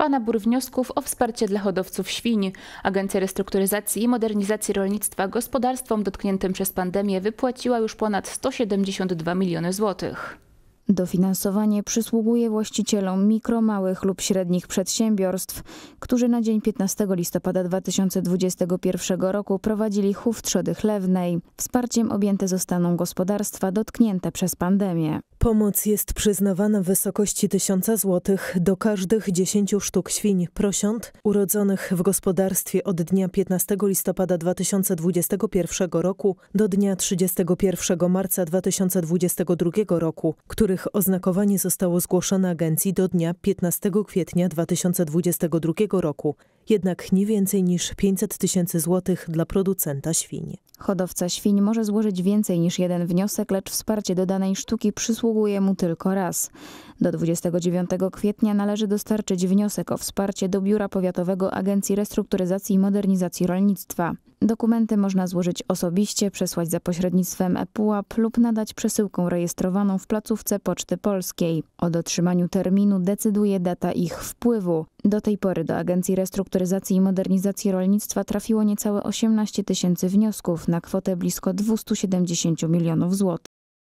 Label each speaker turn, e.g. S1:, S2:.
S1: Trwa nabór wniosków o wsparcie dla hodowców świń. Agencja Restrukturyzacji i Modernizacji Rolnictwa gospodarstwom dotkniętym przez pandemię wypłaciła już ponad 172 miliony złotych.
S2: Dofinansowanie przysługuje właścicielom mikro, małych lub średnich przedsiębiorstw, którzy na dzień 15 listopada 2021 roku prowadzili chów trzody chlewnej. Wsparciem objęte zostaną gospodarstwa dotknięte przez
S3: pandemię. Pomoc jest przyznawana w wysokości 1000 zł do każdych 10 sztuk świń prosiąt urodzonych w gospodarstwie od dnia 15 listopada 2021 roku do dnia 31 marca 2022 roku, których oznakowanie zostało zgłoszone agencji do dnia 15 kwietnia 2022 roku jednak nie więcej niż 500 tysięcy złotych dla producenta świń.
S2: Hodowca świń może złożyć więcej niż jeden wniosek, lecz wsparcie do danej sztuki przysługuje mu tylko raz. Do 29 kwietnia należy dostarczyć wniosek o wsparcie do Biura Powiatowego Agencji Restrukturyzacji i Modernizacji Rolnictwa. Dokumenty można złożyć osobiście, przesłać za pośrednictwem ePUAP lub nadać przesyłką rejestrowaną w placówce Poczty Polskiej. O dotrzymaniu terminu decyduje data ich wpływu. Do tej pory do Agencji Restrukturyzacji i Modernizacji Rolnictwa trafiło niecałe 18 tysięcy wniosków na kwotę blisko 270 milionów złotych.